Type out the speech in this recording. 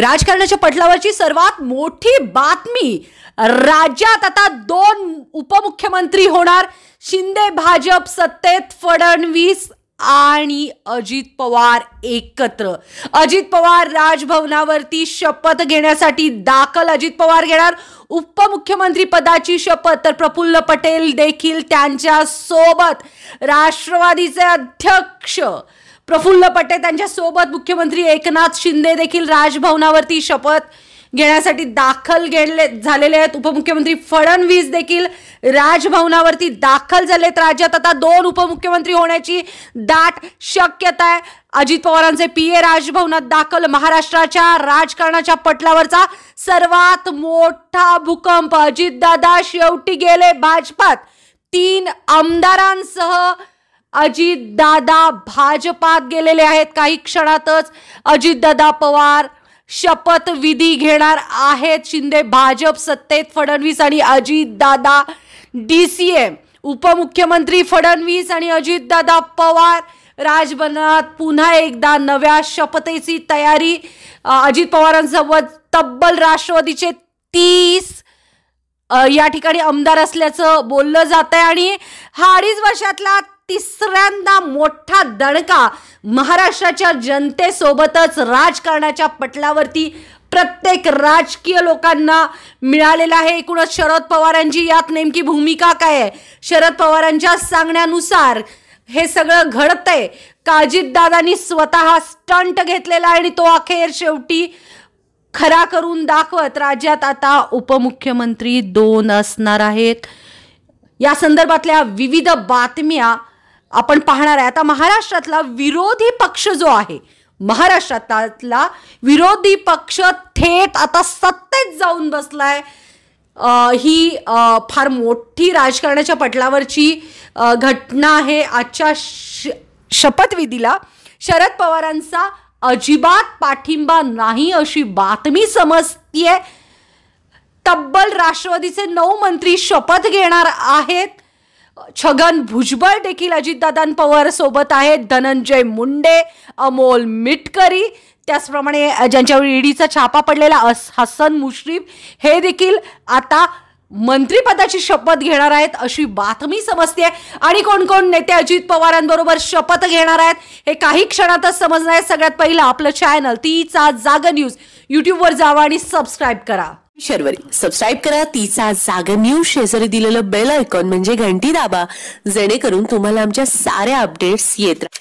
राजकारणाच्या पटलावरची सर्वात मोठी बातमी राज्यात आता दोन उपमुख्यमंत्री होणार शिंदे भाजप सत्तेत फडणवीस आणि अजित पवार एकत्र अजित पवार राजभवनावरती शपथ घेण्यासाठी दाखल अजित पवार घेणार उपमुख्यमंत्री पदाची शपथ तर प्रफुल्ल पटेल देखील त्यांच्या सोबत राष्ट्रवादीचे अध्यक्ष प्रफुल्ल पटेल सोबत मुख्यमंत्री एकनाथ शिंदे देखील राजभवनावरती शपथ घेण्यासाठी दाखल गेले झालेले आहेत उपमुख्यमंत्री फडणवीस देखील राजभवनावरती दाखल झालेत राज्यात आता दोन उपमुख्यमंत्री होण्याची दाट शक्यता आहे अजित पवारांचे पी ए राजभवनात दाखल महाराष्ट्राच्या राजकारणाच्या पटलावरचा सर्वात मोठा भूकंप अजितदादा शेवटी गेले भाजपात तीन आमदारांसह अजित दादा भाजपात गेलेले आहेत काही क्षणातच दादा पवार शपथविधी घेणार आहेत शिंदे भाजप सत्तेत फडणवीस आणि दादा डी सी एम उपमुख्यमंत्री फडणवीस आणि अजित दादा पवार राजभवनात पुन्हा एकदा नव्या शपथेची तयारी अजित पवारांसोबत तब्बल राष्ट्रवादीचे तीस या ठिकाणी आमदार असल्याचं बोललं जात आहे आणि हा अडीच वर्षातला तिसऱ्यांदा मोठा दणका महाराष्ट्राच्या जनतेसोबतच राजकारणाच्या पटलावरती प्रत्येक राजकीय लोकांना मिळालेला आहे एकूणच शरद पवारांची यात नेमकी भूमिका काय आहे शरद पवारांच्या सांगण्यानुसार हे सगळं घडतंय काजितदादांनी स्वतः स्टंट घेतलेला आहे आणि तो अखेर शेवटी खरा करून दाखवत राज्यात आता उपमुख्यमंत्री दोन असणार आहेत या संदर्भातल्या विविध बातम्या आपण पाहणार आहे आता महाराष्ट्रातला विरोधी पक्ष जो आहे महाराष्ट्रातला विरोधी पक्ष थेट आता सत्तेत जाऊन बसलाय ही फार मोठी राजकारणाच्या पटलावरची घटना आहे आजच्या श शपथविधीला शरद पवारांचा अजिबात पाठिंबा नाही अशी बातमी समजतीये तब्बल राष्ट्रवादीचे नऊ मंत्री शपथ घेणार आहेत छगन भुजबळ देखील अजितदादान पवार सोबत आहेत धनंजय मुंडे अमोल मिटकरी त्याचप्रमाणे ज्यांच्यावर ईडीचा छापा पडलेला अस हसन मुश्रीफ हे देखील आता मंत्रीपदाची शपथ घेणार आहेत अशी बातमी समजते आणि कोण कोण नेते अजित पवारांबरोबर शपथ घेणार आहेत हे काही क्षणातच समजणार आहे सगळ्यात पहिलं आपलं चॅनल तीचा जागा न्यूज युट्यूबवर जावा आणि सबस्क्राईब करा शर्वरी सबस्क्राईब करा तीचा जागा न्यूज शेजारी दिलेलं बेल आयकॉन म्हणजे घंटी दाबा जेणेकरून तुम्हाला आमच्या साऱ्या अपडेट्स येत